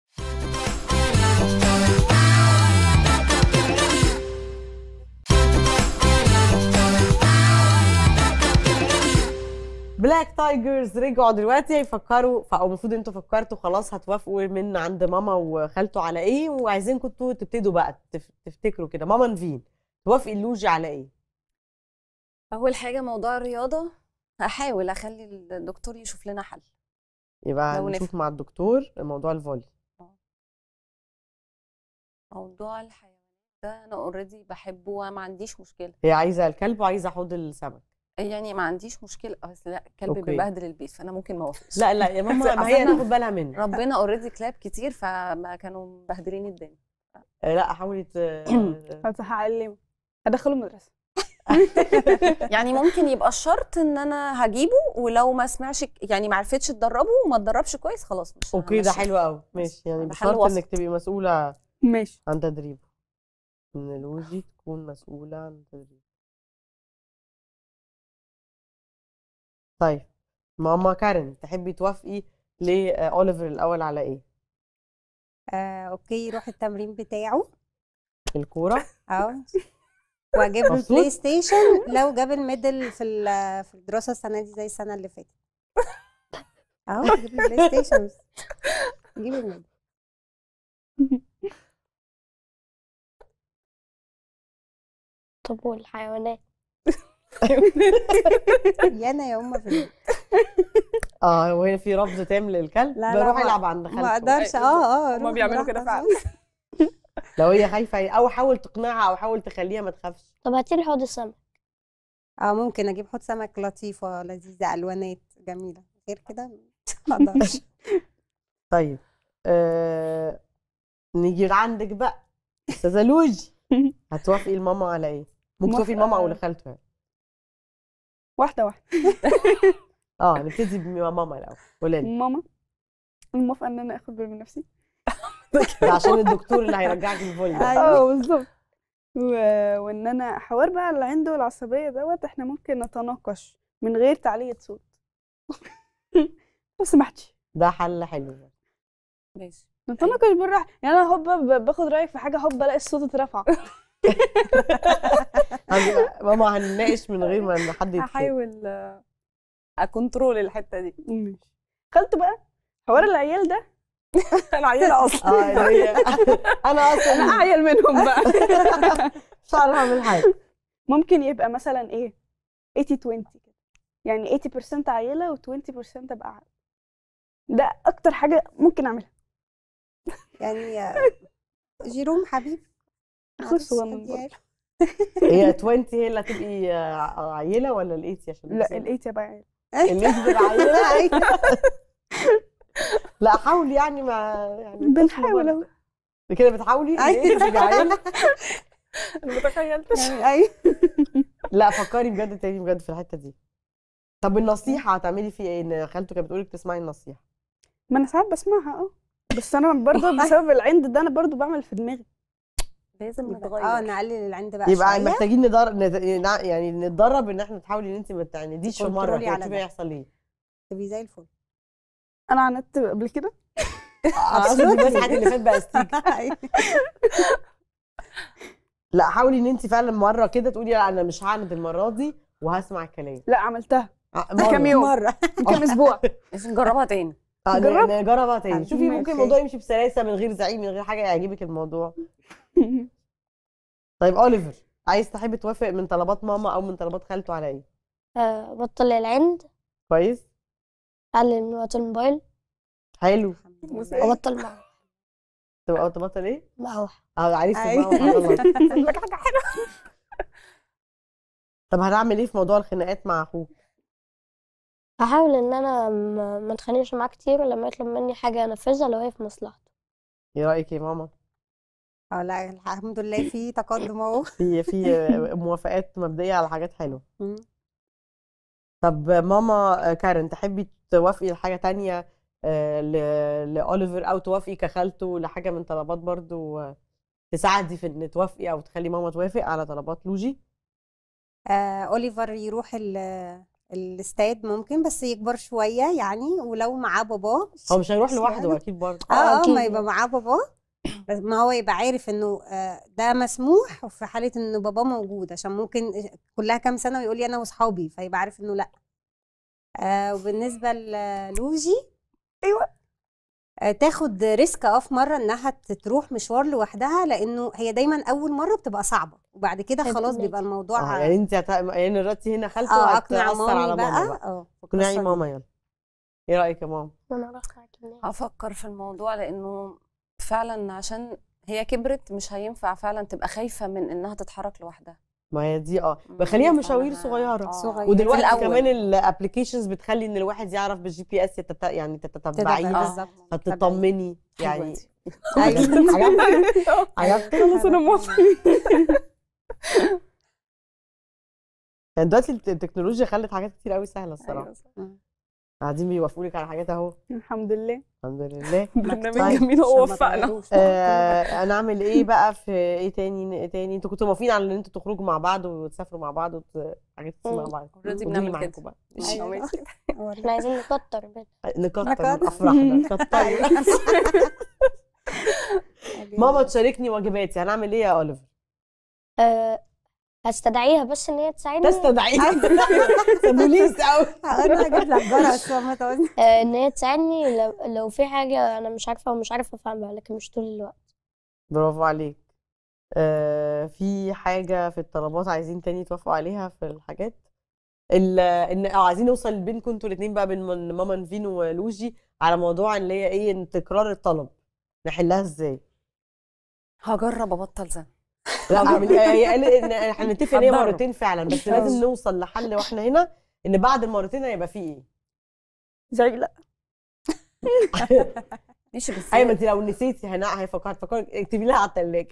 بلاك تايجرز رجعوا دلوقتي هيفكروا او المفروض انتوا فكرتوا خلاص هتوافقوا من عند ماما وخالته على ايه وعايزينكم انتوا تبتدوا بقى تفتكروا كده ماما نفين توافقي اللوجي على ايه؟ اول حاجه موضوع الرياضه هحاول اخلي الدكتور يشوف لنا حل يبقى نشوف مع الدكتور موضوع الفولي موضوع الحيوانات ده انا اوريدي بحبه وما عنديش مشكله هي عايزه الكلب وعايزه حوض السمك يعني ما عنديش مشكله آه، اصل لا الكلب بيبهدل البيت فانا ممكن ما اوافقش لا لا يا ماما ما هي تاخد بالها منه ربنا اوريدي كلاب كتير فما كانوا مبهدلين الدنيا آه، لا حاولي هعلمه هدخله المدرسه يعني ممكن يبقى الشرط ان انا هجيبه ولو ما سمعش يعني ما عرفتش تدربه وما تدربش كويس خلاص مش اوكي ده حلو قوي ماشي يعني بشرط انك تبقي مسؤوله ماشي عن تدريبه ان لوزي تكون مسؤوله عن تدريبه طيب ماما كارن تحبي توافقي لأوليفر آه، الأول على إيه؟ آه، أوكي يروح التمرين بتاعه الكورة أه وأجيب له البلاي ستيشن لو جاب الميدل في في الدراسة السنة دي زي السنة اللي فاتت أهو جيب البلاي ستيشن جيب الميدل طب والحيوانات يانا يا ام في البيت اه وهنا في رفض تام للكلب لا بروح لا العب عند خالتي ما اقدرش اه اه هما بيعملوا كده فعلا لو هي خايفه او حاول تقنعها او حاول تخليها ما تخافش طب هاتي لي حوض السمك اه ممكن اجيب حوض سمك لطيفه لذيذه الوانات جميله غير كده ما اقدرش طيب آه... نيجي عندك بقى استاذه لوجي هتوافقي الماما على ايه؟ ممكن توافقي الماما او لخالته يعني. واحده واحده اه نبتدي بماما الاول قولي ماما الموافقه ان انا اخد بالي من نفسي ده عشان الدكتور اللي هيرجعك الفولي أيوه. اه بالظبط و... وان انا حوار بقى اللي عنده العصبيه دوت احنا ممكن نتناقش من غير تعليق صوت لو سمحتي ده حل حلو ماشي نتناقش بالراحه يعني انا هوب باخد رايك في حاجه هوب الاقي الصوت اترفع ماما هنناقش من غير ما حد يتكلم هحاول آه، اكونترول الحته دي ماشي خالته بقى حوار العيال ده انا عيال اصلا آه، يعني انا اصلا انا اعيل منهم بقى مش هعرف اعمل حاجه ممكن يبقى مثلا ايه 80 20 كده يعني 80% عيله و20% ابقى عقل ده اكتر حاجه ممكن اعملها يعني آه، جيروم حبيب خش صغنن هي 20 هي اللي هتبقي آه، عيله ولا ال 80 عشان لا ال 80 هبقى عيله أيوة. لا حاولي يعني ما يعني بنحاول اهو كده بتحاولي ايوه انا متخيلتش تخيلتش يعني، أيوة. لا فكري بجد تاني بجد في الحته دي طب النصيحه هتعملي فيه ايه ان خالته كانت بتقول تسمعي النصيحه ما انا ساعات بسمعها اه بس انا برضه بسبب العند ده انا برضه بعمل في دماغي لازم نتغير اه نقلل العند بقى يبقى شوية. محتاجين ندرب يعني نتدرب ان احنا تحاولي ان انت ما تعنديش يعني مره تشوفي يعني هيحصل ايه تبقي زي الفل انا عندت قبل كده اصل بس حد اللي فات بقى ستيك أيوه. لا حاولي ان انت فعلا مره كده تقولي لا انا مش هعند المره دي وهسمع الكلام لا عملتها آه، مرة. كام يوم مره كام آه. اسبوع بس نجربها تاني آه، جربها تاني شوفي ممكن الموضوع يمشي بسلاسه من غير زعيم من غير حاجه يعجبك الموضوع طيب اوليفر عايز تحب توافق من طلبات ماما او من طلبات خالته على ايه؟ آه بطل العند كويس من وقت الموبايل حلو وبطل معه تبقى تبطل ايه؟ معه اه عرفت مقاوح حاجه حلوه طب هنعمل ايه في موضوع الخناقات مع اخوك؟ هحاول ان انا ما اتخانقش معاه كتير ولما يطلب مني حاجه انفذها لو هي في مصلحته ايه رايك يا ماما؟ اه لا الحمد لله في تقدم اهو في في موافقات مبدئيه على حاجات حلوه طب ماما آه، كارن تحبي توافقي لحاجه تانية آه، لاوليفر او توافقي كخالته لحاجه من طلبات برضو آه، تساعدي في ان توافقي او تخلي ماما توافق على طلبات لوجي آه، اوليفر يروح الاستاد ممكن بس يكبر شويه يعني ولو معاه باباه هو مش هيروح لوحده اكيد برضه اه اه ما يبقى معاه باباه بس ما هو يبقى عارف انه آه، ده مسموح في حاله ان بابا موجود عشان ممكن آه، كلها كام سنه ويقول لي انا واصحابي فيبقى عارف انه لا آه، وبالنسبه للوجي ايوه تاخد ريسك اه في مره انها تروح مشوار لوحدها لانه هي دايما اول مره بتبقى صعبه وبعد كده خلاص بيبقى الموضوع آه يعني انت يعني دلوقتي هنا خالته اه اقنع مامي بقى, بقى. اه اقنعي ماما يلا ايه رايك يا ماما؟ انا افكر في الموضوع لانه فعلا عشان هي كبرت مش هينفع فعلا تبقى خايفه من انها تتحرك لوحدها ما هي دي اه بخليها مشاوير آه. صغيره آه. صغير. ودلوقتي الأول. كمان الابلكيشنز بتخلي ان الواحد يعرف بالجي بي اس يتت... يعني تتبعيه فتطمني يعني ايوه عجبت خلاص انا موافقه يعني دلوقتي التكنولوجيا خلت حاجات كتير قوي سهله الصراحه أيوة. قاعدين بيوافقوا لك على حاجات اهو الحمد لله الحمد لله برنامج طيب، جميل هو وفقنا آه، انا اعمل ايه بقى في ايه تاني إيه تاني انتوا كنتوا موافقين على ان انتوا تخرجوا مع بعض وتسافروا مع بعض وحاجات مع بعض اوريدي بنعمل كده بقى أيوة. احنا عايزين نكتر نكتر افراحنا نكتر أيوة. ماما تشاركني واجباتي هنعمل ايه يا اوليفر؟ آه، هستدعيها بس ان هي تساعدني تستدعيها بوليس او انا هجيب لك جرس ما آه، ان هي تساعدني لو, في حاجه انا مش عارفه ومش عارفه افهمها لكن مش طول الوقت برافو عليك آه في حاجه في الطلبات عايزين تاني توافقوا عليها في الحاجات ان عايزين نوصل بينكم انتوا الاثنين بقى بين ماما نفين ولوجي على موضوع اللي هي ايه تكرار الطلب نحلها ازاي هجرب ابطل زن قالت ان احنا نتفق ان هي مرتين فعلا بس لازم نوصل لحل واحنا هنا ان بعد المرتين هيبقى في ايه؟ زي لا ماشي بس ايوه ما انت لو نسيتي هنا هيفكر هتفكر اكتبي لها على الثلاجه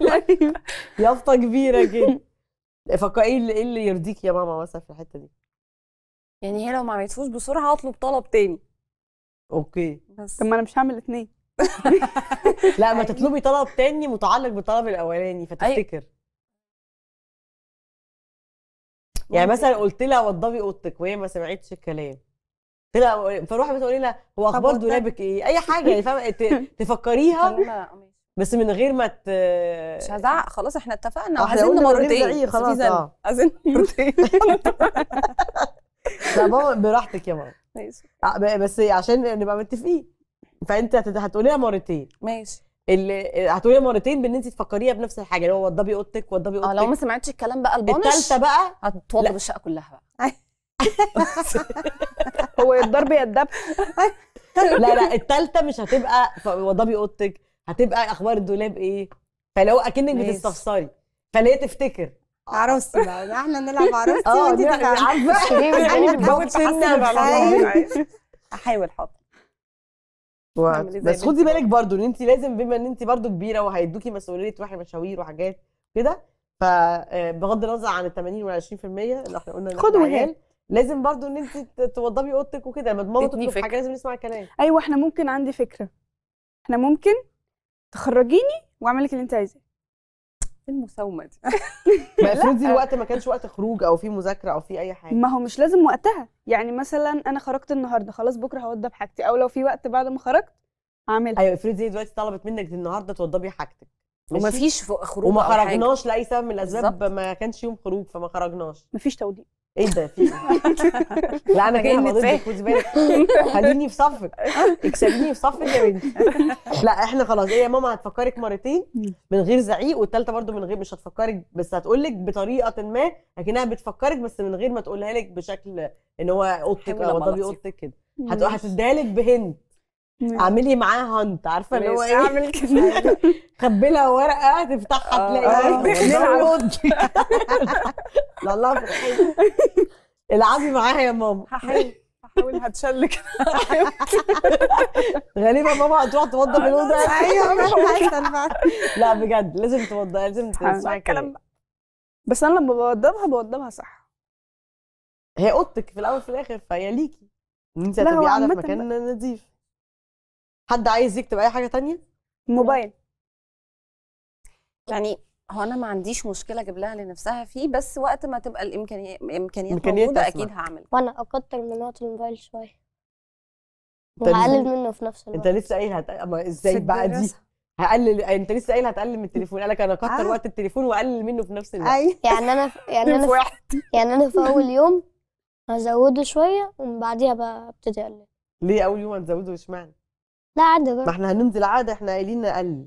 أيوة. آه. يافطه كبيره كده فكر ايه اللي, إيه اللي يرضيك يا ماما مثلا في الحته دي يعني هي لو ما عملتهوش بسرعه هطلب طلب تاني اوكي بس طب ما انا مش هعمل اثنين لا ما تطلبي طلب تاني متعلق بالطلب الاولاني فتفتكر يعني مثلا قلت لها وضبي اوضتك وهي ما سمعتش الكلام طلع فروحي بتقولي لها هو اخبار دولابك ايه اي حاجه يعني فاهمه تفكريها طيب، بس من غير ما ت... مش هزعق خلاص احنا اتفقنا عايزين مرتين خلاص آه. عايزين مرتين لا بابا براحتك يا ماما بس عشان نبقى متفقين فانت هتقوليها مرتين ماشي اللي هتقوليها مرتين بان انت تفكريها بنفس الحاجه اللي هو وضبي اوضتك وضبي اوضتك اه لو ما سمعتش الكلام بقى البونش الثالثه بقى هتوضب الشقه كلها بقى أيوة. هو الضرب يا الدب لا لا الثالثه مش هتبقى وضبي اوضتك هتبقى اخبار الدولاب ايه فلو اكنك بتستفسري فليه تفتكر عروستي بقى احنا نلعب عروستي آه، وانت عارفه احاول حاضر و... إيه بس خدي بالك برضو ان انت لازم بما ان انت برضو كبيره وهيدوكي مسؤوليه واحد مشاوير وحاجات كده فبغض آه، النظر عن ال 80 وال 20% اللي احنا قلنا خدوا عيال لازم برضو ان انت توضبي اوضتك وكده لما ماما تطلب حاجه لازم نسمع الكلام ايوه احنا ممكن عندي فكره احنا ممكن تخرجيني واعمل لك اللي انت عايزاه المساومه دي المفروض دي الوقت ما كانش وقت خروج او في مذاكره او في اي حاجه ما هو مش لازم وقتها يعني مثلا انا خرجت النهارده خلاص بكره هوضب حاجتي او لو في وقت بعد ما خرجت هعملها ايوه افرضي دلوقتي طلبت منك النهارده توضبي حاجتك وما فيش خروج وما خرجناش لاي سبب من الاسباب ما كانش يوم خروج فما خرجناش مفيش توضيب ايه ده في إيه؟ لا انا جاي مضيت خدي بالك خليني في صفك اكسبيني في صفك يا بنتي لا احنا خلاص ايه يا ماما هتفكرك مرتين من غير زعيق والثالثه برضو من غير مش هتفكرك بس هتقول لك بطريقه ما لكنها بتفكرك بس من غير ما تقولها لك بشكل ان هو اوضتك او ده اوضتك كده هتديها لك بهند اعملي معاها هانت عارفه اللي هو ايه اعمل كده خبي لها ورقه تفتحها آه، تلاقي آه، لا العبي معاها يا ماما هحاول هحاول غالبا ماما هتروح توضب الاوضه ايوه لا بجد لازم توضبها لازم تسمعي الكلام بس انا لما بوضبها بوضبها صح هي اوضتك في الاول في الاخر فهي ليكي انت هتبقي قاعده في مكان نظيف حد عايز يكتب اي حاجه تانية موبايل يعني هو انا ما عنديش مشكله اجيب لها لنفسها فيه بس وقت ما تبقى الامكانيات امكانيات موجوده اكيد هعمل وانا اكتر من وقت الموبايل شويه وهقلل منه في نفس الوقت انت لسه قايل هت... ازاي بقى دي هقلل انت لسه قايل هتقلل من التليفون قال لك انا اكتر آه. وقت التليفون واقلل منه في نفس الوقت أي. أيوة. يعني انا ف... يعني انا ف... يعني انا في اول يوم هزوده شويه ومن بعديها بقى ابتدي اقلل ليه اول يوم هتزوده اشمعنى لا عادي ما احنا هننزل العقد احنا قايلين اقل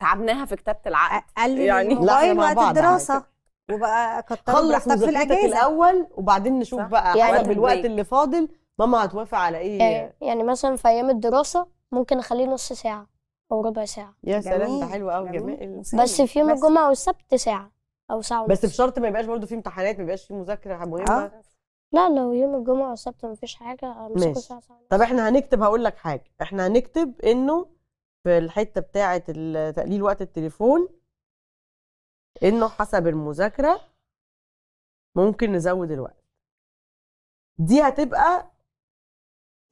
تعبناها في كتابه العقد اقل يعني الموبايل وقت الدراسه وبقى كتر براحتك في الاجازه الاول وبعدين نشوف بقى يعني الوقت اللي فاضل ماما هتوافق على ايه يعني،, يعني مثلا في ايام الدراسه ممكن اخليه نص ساعه او ربع ساعه يا سلام ده حلو قوي جميل بس في يوم الجمعه والسبت ساعه او ساعه ونص بس بشرط ما يبقاش برضه في امتحانات ما يبقاش في مذاكره مهمه آه. لا لو يوم الجمعة والسبت مفيش حاجة آه، ماشي. ماشي طب احنا هنكتب هقول لك حاجة احنا هنكتب انه في الحتة بتاعة تقليل وقت التليفون انه حسب المذاكرة ممكن نزود الوقت دي هتبقى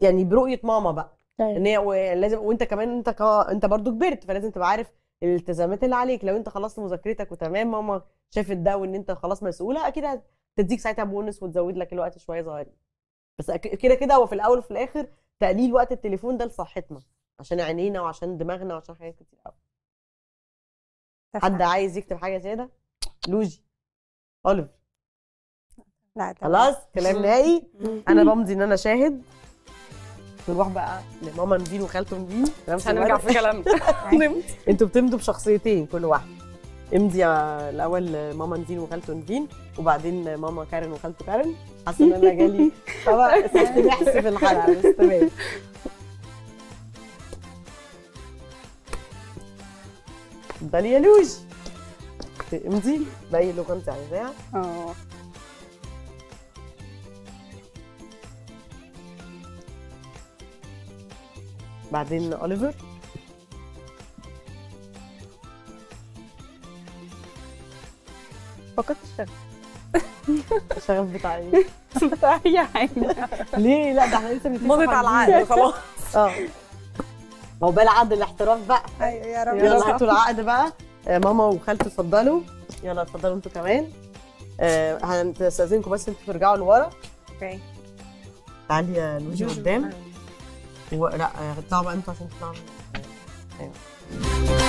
يعني برؤية ماما بقى طيب. ان هي لازم وانت كمان انت ك... انت برضو كبرت فلازم تبقى عارف الالتزامات اللي عليك لو انت خلصت مذاكرتك وتمام ماما شافت ده وان انت خلاص مسؤولة اكيد تديك ساعتها بونص وتزود لك الوقت شويه صغيرين بس كده كده هو في الاول وفي الاخر تقليل وقت التليفون ده لصحتنا عشان عينينا وعشان دماغنا وعشان حاجات كتير قوي حد عايز يكتب حاجه زياده لوجي اوليفر لا خلاص كلام نهائي انا بمضي ان انا شاهد نروح بقى لماما نبيل وخالته نبيل هنرجع في كلامنا انتوا بتمضوا بشخصيتين كل واحد امضي الاول ماما نزين وخالته نزين وبعدين ماما كارن وخالته كارن حاسه ان انا جالي طبعا نحس في الحلقه بس تمام اتفضلي يا لوج امضي باي لغه انت عايزاها اه بعدين اوليفر فقدت الشغف الشغف بتاع ايه؟ بتاع اي حاجه يعني. ليه لا ده احنا لسه مضت على العقد خلاص اه هو بقى العقد الاحتراف بقى ايوه يا رب يلا العقد بقى آه، ماما وخالتي اتفضلوا يلا اتفضلوا انتوا كمان آه هنستاذنكم بس انتوا ترجعوا لورا اوكي تعالي يا قدام لا اطلعوا آه، بقى انتوا عشان تطلعوا آه، ايوه